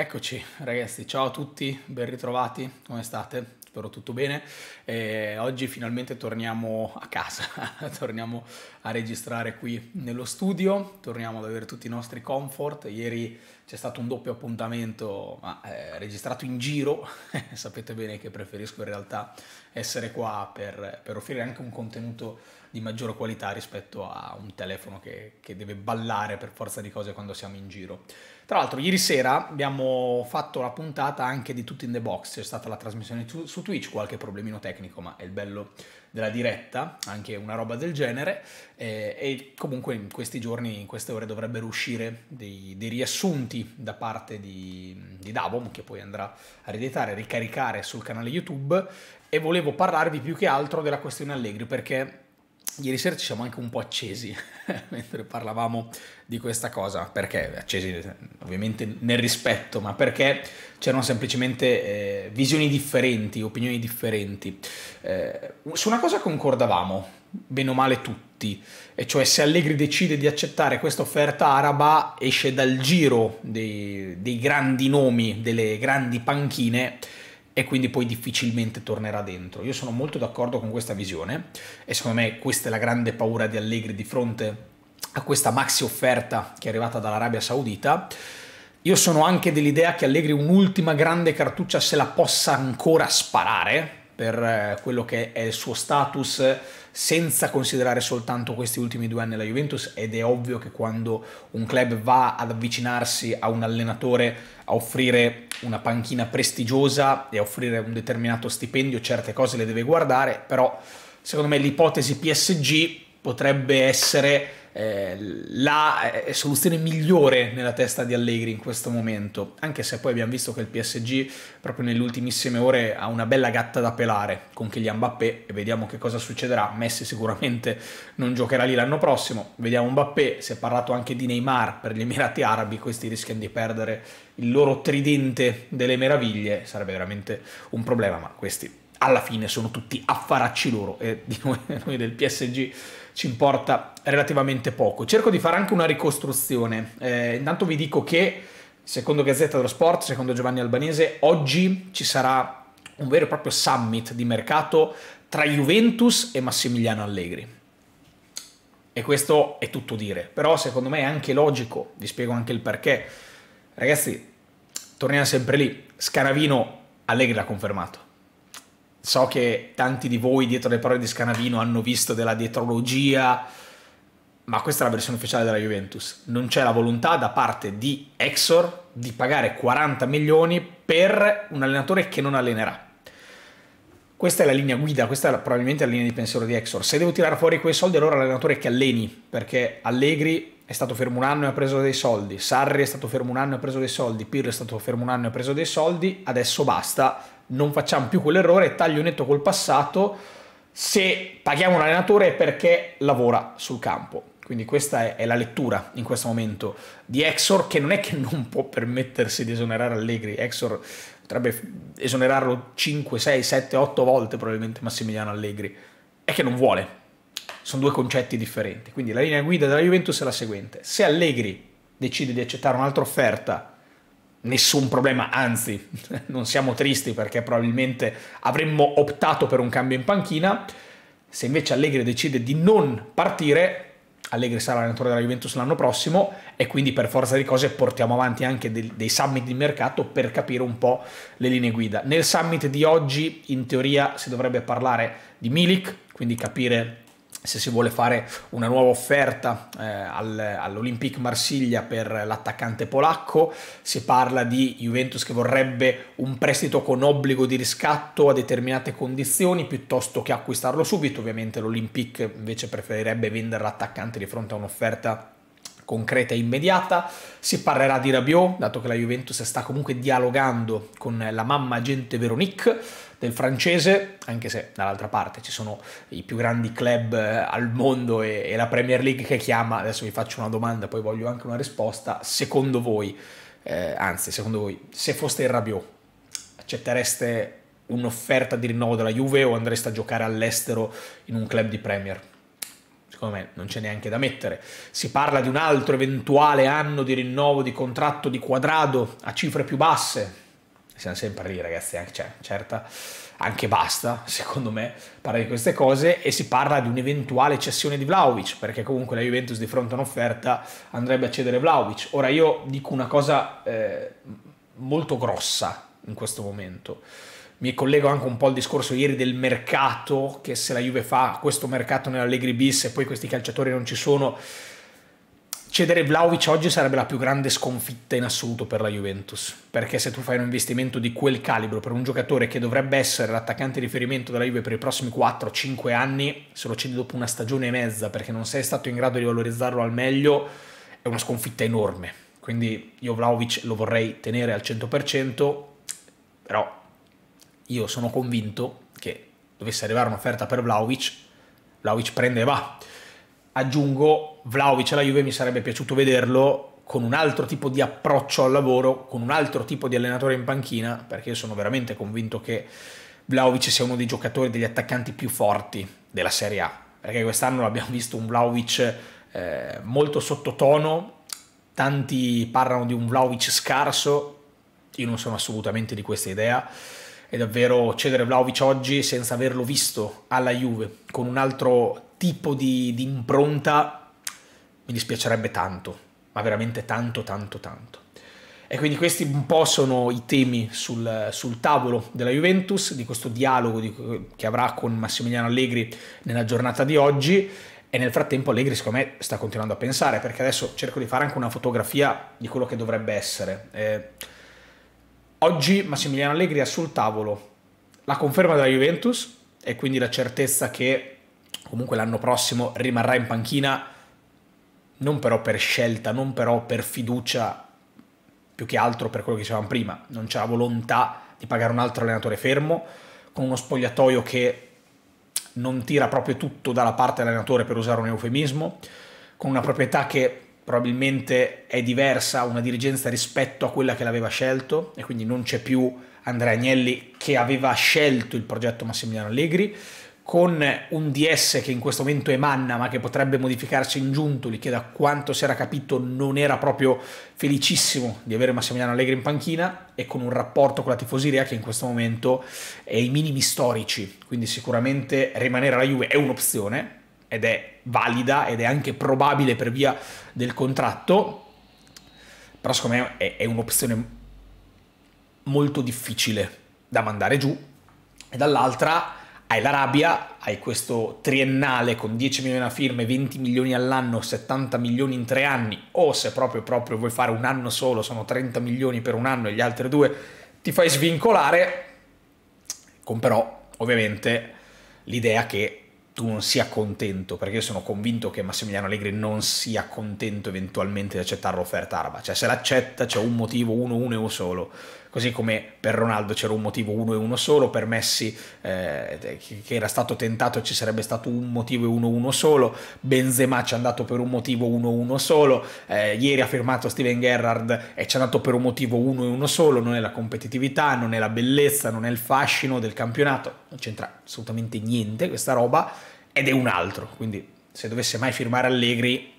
Eccoci ragazzi, ciao a tutti, ben ritrovati, come state? Spero tutto bene. E oggi finalmente torniamo a casa, torniamo a registrare qui nello studio, torniamo ad avere tutti i nostri comfort. Ieri c'è stato un doppio appuntamento ma, eh, registrato in giro, sapete bene che preferisco in realtà essere qua per, per, offrire anche un contenuto di maggiore qualità rispetto a un telefono che, che deve ballare per forza di cose quando siamo in giro. Tra l'altro ieri sera abbiamo fatto la puntata anche di Tutti in the Box, c'è stata la trasmissione su, su Twitch, qualche problemino tecnico ma è il bello della diretta, anche una roba del genere, eh, e comunque in questi giorni, in queste ore dovrebbero uscire dei, dei riassunti da parte di, di Davom, che poi andrà a ridetare, ricaricare sul canale YouTube, e volevo parlarvi più che altro della questione Allegri, perché Ieri sera ci siamo anche un po' accesi mentre parlavamo di questa cosa, perché accesi ovviamente nel rispetto, ma perché c'erano semplicemente eh, visioni differenti, opinioni differenti. Eh, su una cosa concordavamo, bene o male tutti, e cioè se Allegri decide di accettare questa offerta araba esce dal giro dei, dei grandi nomi, delle grandi panchine e quindi poi difficilmente tornerà dentro. Io sono molto d'accordo con questa visione e secondo me questa è la grande paura di Allegri di fronte a questa maxi offerta che è arrivata dall'Arabia Saudita. Io sono anche dell'idea che Allegri un'ultima grande cartuccia se la possa ancora sparare per eh, quello che è il suo status senza considerare soltanto questi ultimi due anni alla Juventus ed è ovvio che quando un club va ad avvicinarsi a un allenatore a offrire una panchina prestigiosa e offrire un determinato stipendio, certe cose le deve guardare, però secondo me l'ipotesi PSG potrebbe essere eh, la eh, soluzione migliore nella testa di Allegri in questo momento, anche se poi abbiamo visto che il PSG proprio nelle ultimissime ore ha una bella gatta da pelare con Kylian Mbappé e vediamo che cosa succederà. Messi sicuramente non giocherà lì l'anno prossimo, vediamo Mbappé, si è parlato anche di Neymar per gli Emirati Arabi, questi rischiano di perdere il loro tridente delle meraviglie, sarebbe veramente un problema, ma questi alla fine sono tutti affaracci loro e di noi, noi del PSG ci importa relativamente poco. Cerco di fare anche una ricostruzione. Eh, intanto vi dico che, secondo Gazzetta dello Sport, secondo Giovanni Albanese, oggi ci sarà un vero e proprio summit di mercato tra Juventus e Massimiliano Allegri. E questo è tutto dire, però secondo me è anche logico, vi spiego anche il perché. Ragazzi, torniamo sempre lì, Scaravino Allegri l'ha confermato so che tanti di voi dietro le parole di Scanavino hanno visto della dietrologia, ma questa è la versione ufficiale della Juventus. Non c'è la volontà da parte di Exor di pagare 40 milioni per un allenatore che non allenerà. Questa è la linea guida, questa è la, probabilmente la linea di pensiero di Exor. Se devo tirare fuori quei soldi, allora l'allenatore che alleni, perché Allegri è stato fermo un anno e ha preso dei soldi, Sarri è stato fermo un anno e ha preso dei soldi, Pirlo è stato fermo un anno e ha preso dei soldi, adesso basta, non facciamo più quell'errore, taglio netto col passato, se paghiamo un allenatore è perché lavora sul campo. Quindi questa è, la lettura in questo momento di Exor, che non è che non può permettersi di esonerare Allegri, Exor potrebbe esonerarlo 5, 6, 7, 8 volte probabilmente Massimiliano Allegri, è che non vuole. Sono due concetti differenti. Quindi la linea guida della Juventus è la seguente. Se Allegri decide di accettare un'altra offerta nessun problema, anzi non siamo tristi perché probabilmente avremmo optato per un cambio in panchina. Se invece Allegri decide di non partire, Allegri sarà allenatore della Juventus l'anno prossimo e quindi per forza di cose portiamo avanti anche dei, dei summit di mercato per capire un po' le linee guida. Nel summit di oggi in teoria si dovrebbe parlare di Milik, quindi capire se si vuole fare una nuova offerta eh, al, all'Olympique Marsiglia per l'attaccante polacco, si parla di Juventus che vorrebbe un prestito con obbligo di riscatto a determinate condizioni piuttosto che acquistarlo subito, ovviamente l'Olympique invece preferirebbe vendere l'attaccante di fronte a un'offerta concreta e immediata. Si parlerà di Rabiot, dato che la Juventus sta comunque dialogando con la mamma agente Veronique, del francese, anche se dall'altra parte ci sono i più grandi club eh, al mondo e, e, la Premier League che chiama, adesso vi faccio una domanda, poi voglio anche una risposta, secondo voi, eh, anzi secondo voi, se foste il Rabiot, accettereste un'offerta di rinnovo della Juve o andreste a giocare all'estero in un club di Premier? secondo me non c'è neanche da mettere. Si parla di un altro eventuale anno di rinnovo di contratto di quadrado a cifre più basse siamo sempre lì ragazzi, anche, cioè, certa, anche basta secondo me parlare di queste cose e si parla di un'eventuale cessione di Vlaovic perché comunque la Juventus di fronte a un'offerta andrebbe a cedere Vlaovic. Ora io dico una cosa eh, molto grossa in questo momento, mi collego anche un po' al discorso ieri del mercato che se la Juve fa questo mercato nell'Allegri bis e poi questi calciatori non ci sono Cedere Vlaovic oggi sarebbe la più grande sconfitta in assoluto per la Juventus, perché se tu fai un investimento di quel calibro per un giocatore che dovrebbe essere l'attaccante di riferimento della Juve per i prossimi 4-5 anni, se lo cedi dopo una stagione e mezza perché non sei stato in grado di valorizzarlo al meglio, è una sconfitta enorme. Quindi io Vlaovic lo vorrei tenere al 100%, però io sono convinto che dovesse arrivare un'offerta per Vlaovic, Vlaovic prende e va aggiungo, Vlaovic alla Juve mi sarebbe piaciuto vederlo con un altro tipo di approccio al lavoro, con un altro tipo di allenatore in panchina, perché io sono veramente convinto che Vlaovic sia uno dei giocatori, degli attaccanti più forti della Serie A, perché quest'anno abbiamo visto un Vlaovic eh, molto sottotono, tanti parlano di un Vlaovic scarso, io non sono assolutamente di questa idea, è davvero cedere Vlaovic oggi senza averlo visto alla Juve, con un altro tipo di, di impronta mi dispiacerebbe tanto, ma veramente tanto, tanto, tanto. E quindi questi un po' sono i temi sul, sul tavolo della Juventus, di questo dialogo di, che avrà con Massimiliano Allegri nella giornata di oggi. E nel frattempo Allegri, secondo me, sta continuando a pensare, perché adesso cerco di fare anche una fotografia di quello che dovrebbe essere. Eh, oggi Massimiliano Allegri ha sul tavolo la conferma della Juventus e quindi la certezza che comunque l'anno prossimo rimarrà in panchina, non però per scelta, non però per fiducia, più che altro per quello che dicevamo prima, non c'è la volontà di pagare un altro allenatore fermo, con uno spogliatoio che non tira proprio tutto dalla parte dell'allenatore per usare un eufemismo, con una proprietà che probabilmente è diversa, una dirigenza rispetto a quella che l'aveva scelto e quindi non c'è più Andrea Agnelli che aveva scelto il progetto Massimiliano Allegri, con un DS che in questo momento emanna ma che potrebbe modificarsi in Giuntoli che da quanto si era capito non era proprio felicissimo di avere Massimiliano Allegri in panchina e con un rapporto con la tifoseria che in questo momento è ai minimi storici quindi sicuramente rimanere alla Juve è un'opzione ed è valida ed è anche probabile per via del contratto però secondo me è, è un'opzione molto difficile da mandare giù e dall'altra hai la rabbia, hai questo triennale con 10 milioni a firme, 20 milioni all'anno, 70 milioni in tre anni, o se proprio, proprio vuoi fare un anno solo, sono 30 milioni per un anno e gli altri due ti fai svincolare, con però ovviamente l'idea che tu non sia contento, perché io sono convinto che Massimiliano Allegri non sia contento eventualmente di accettare l'offerta araba, cioè se l'accetta c'è un motivo, uno, uno e uno solo, così come per Ronaldo c'era un motivo uno e uno solo, per Messi eh, eh che era stato tentato ci sarebbe stato un motivo e uno uno solo, Benzema ci è andato per un motivo uno uno solo, eh, ieri ha firmato Steven Gerrard e ci è andato per un motivo uno e uno solo, non è la competitività, non è la bellezza, non è il fascino del campionato, non c'entra assolutamente niente questa roba ed è un altro, quindi se dovesse mai firmare Allegri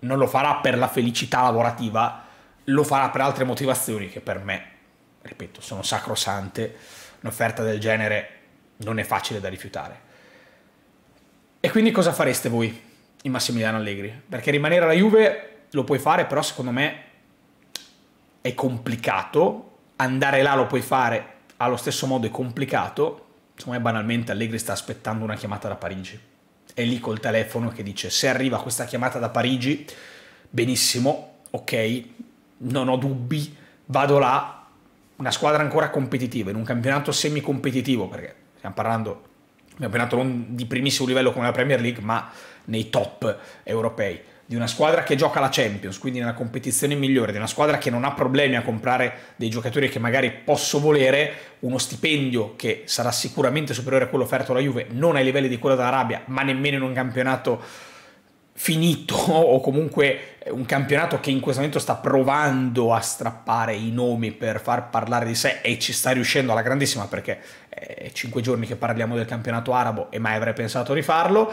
non lo farà per la felicità lavorativa, lo farà per altre motivazioni che per me, ripeto, sono sacrosante. Un'offerta del genere non è facile da rifiutare. E quindi cosa fareste voi in Massimiliano Allegri? Perché rimanere alla Juve lo puoi fare, però secondo me è complicato. Andare là lo puoi fare, allo stesso modo è complicato. Secondo me banalmente Allegri sta aspettando una chiamata da Parigi. È lì col telefono che dice se arriva questa chiamata da Parigi, benissimo, ok, non ho dubbi, vado là, una squadra ancora competitiva, in un campionato semi-competitivo, perché stiamo parlando di un campionato non di primissimo livello come la Premier League, ma nei top europei, di una squadra che gioca la Champions, quindi nella competizione migliore, di una squadra che non ha problemi a comprare dei giocatori che magari posso volere, uno stipendio che sarà sicuramente superiore a quello offerto alla Juve, non ai livelli di quello dell'Arabia, ma nemmeno in un campionato finito o comunque un campionato che in questo momento sta provando a strappare i nomi per far parlare di sé e ci sta riuscendo alla grandissima perché è cinque giorni che parliamo del campionato arabo e mai avrei pensato di farlo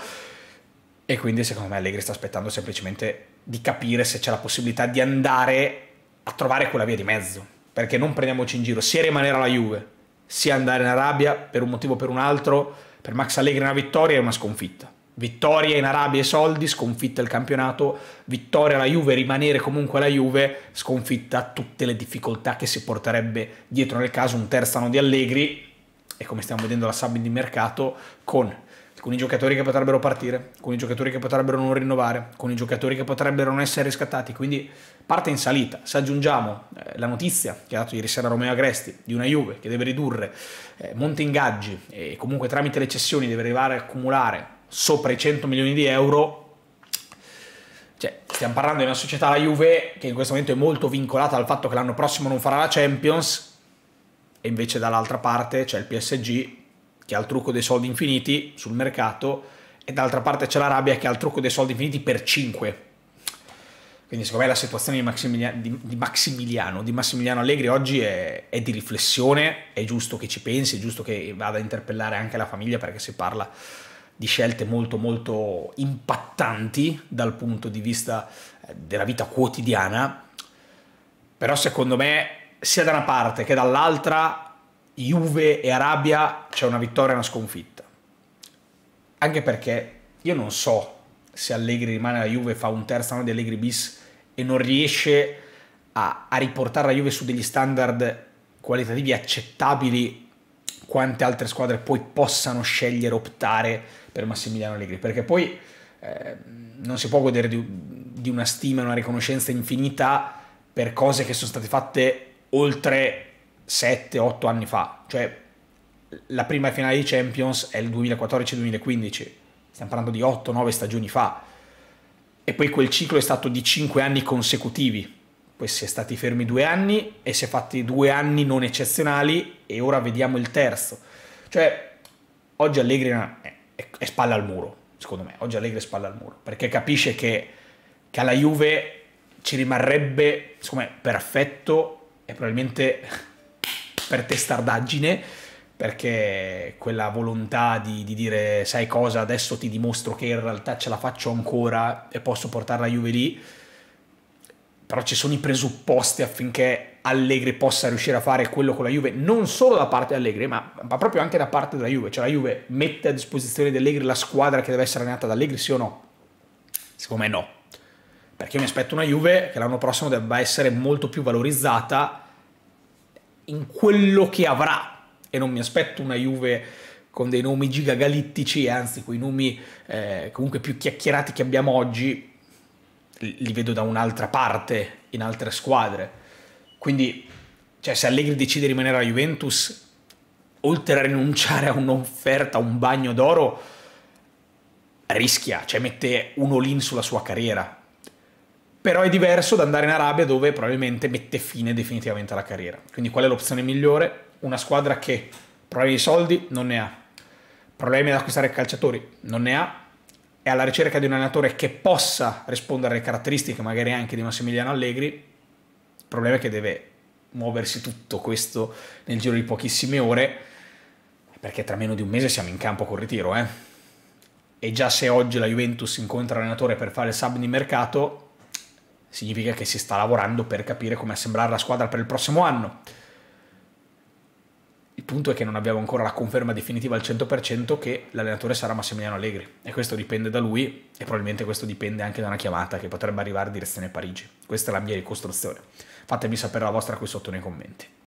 e quindi secondo me Allegri sta aspettando semplicemente di capire se c'è la possibilità di andare a trovare quella via di mezzo perché non prendiamoci in giro sia rimanere alla Juve sia andare in Arabia per un motivo o per un altro per Max Allegri una vittoria e una sconfitta vittoria in Arabia e soldi, sconfitta il campionato, vittoria la Juve, rimanere comunque la Juve, sconfitta tutte le difficoltà che si porterebbe dietro nel caso un terzano di Allegri e come stiamo vedendo la sub di mercato con alcuni giocatori che potrebbero partire, alcuni giocatori che potrebbero non rinnovare, alcuni giocatori che potrebbero non essere riscattati, quindi parte in salita. Se aggiungiamo eh, la notizia che ha dato ieri sera Romeo Agresti di una Juve che deve ridurre eh, monte ingaggi e comunque tramite le cessioni deve arrivare a accumulare sopra i 100 milioni di euro cioè, stiamo parlando di una società, la Juve, che in questo momento è molto vincolata al fatto che l'anno prossimo non farà la Champions, e invece dall'altra parte c'è il PSG, che ha il trucco dei soldi infiniti sul mercato, e dall'altra parte c'è l'Arabia, che ha il trucco dei soldi infiniti per 5. Quindi secondo me la situazione di Maximiliano, di, di, Maximiliano, di Massimiliano Allegri oggi è, è di riflessione, è giusto che ci pensi, è giusto che vada a interpellare anche la famiglia perché si parla di scelte molto molto impattanti dal punto di vista eh, della vita quotidiana, però secondo me sia da una parte che dall'altra Juve e Arabia c'è una vittoria e una sconfitta. Anche perché io non so se Allegri rimane alla Juve, fa un terzo anno di Allegri bis e non riesce a, a riportare la Juve su degli standard qualitativi accettabili quante altre squadre poi possano scegliere, optare per Massimiliano Allegri, perché poi eh, non si può godere di, di una stima e una riconoscenza infinita per cose che sono state fatte oltre 7-8 anni fa, cioè la prima finale di Champions è il 2014-2015, stiamo parlando di 8-9 stagioni fa, e poi quel ciclo è stato di 5 anni consecutivi poi si è stati fermi due anni e si è fatti due anni non eccezionali e ora vediamo il terzo. Cioè, oggi Allegri è, è, è spalla al muro, secondo me, oggi Allegri è spalla al muro, perché capisce che, che alla Juve ci rimarrebbe, secondo me, perfetto e probabilmente per testardaggine, perché quella volontà di, di, dire sai cosa, adesso ti dimostro che in realtà ce la faccio ancora e posso portare la Juve lì, però ci sono i presupposti affinché Allegri possa riuscire a fare quello con la Juve, non solo da parte di Allegri, ma, ma, proprio anche da parte della Juve. Cioè la Juve mette a disposizione di Allegri la squadra che deve essere allenata da Allegri, sì o no? Secondo me no. Perché io mi aspetto una Juve che l'anno prossimo debba essere molto più valorizzata in quello che avrà. E non mi aspetto una Juve con dei nomi gigagalittici, anzi quei nomi eh, comunque più chiacchierati che abbiamo oggi, li vedo da un'altra parte, in altre squadre. Quindi, cioè, se Allegri decide di rimanere alla Juventus, oltre a rinunciare a un'offerta, a un bagno d'oro, rischia, cioè mette un all-in sulla sua carriera. Però è diverso da andare in Arabia dove probabilmente mette fine definitivamente alla carriera. Quindi qual è l'opzione migliore? Una squadra che problemi di soldi non ne ha, problemi ad acquistare calciatori non ne ha, è alla ricerca di un allenatore che possa rispondere alle caratteristiche magari anche di Massimiliano Allegri, il problema è che deve muoversi tutto questo nel giro di pochissime ore, perché tra meno di un mese siamo in campo col ritiro, eh? E già se oggi la Juventus incontra l'allenatore per fare il sub di mercato, significa che si sta lavorando per capire come assemblare la squadra per il prossimo anno. Il punto è che non abbiamo ancora la conferma definitiva al 100% che l'allenatore sarà Massimiliano Allegri e questo dipende da lui e probabilmente questo dipende anche da una chiamata che potrebbe arrivare direzione Parigi. Questa è la mia ricostruzione. Fatemi sapere la vostra qui sotto nei commenti.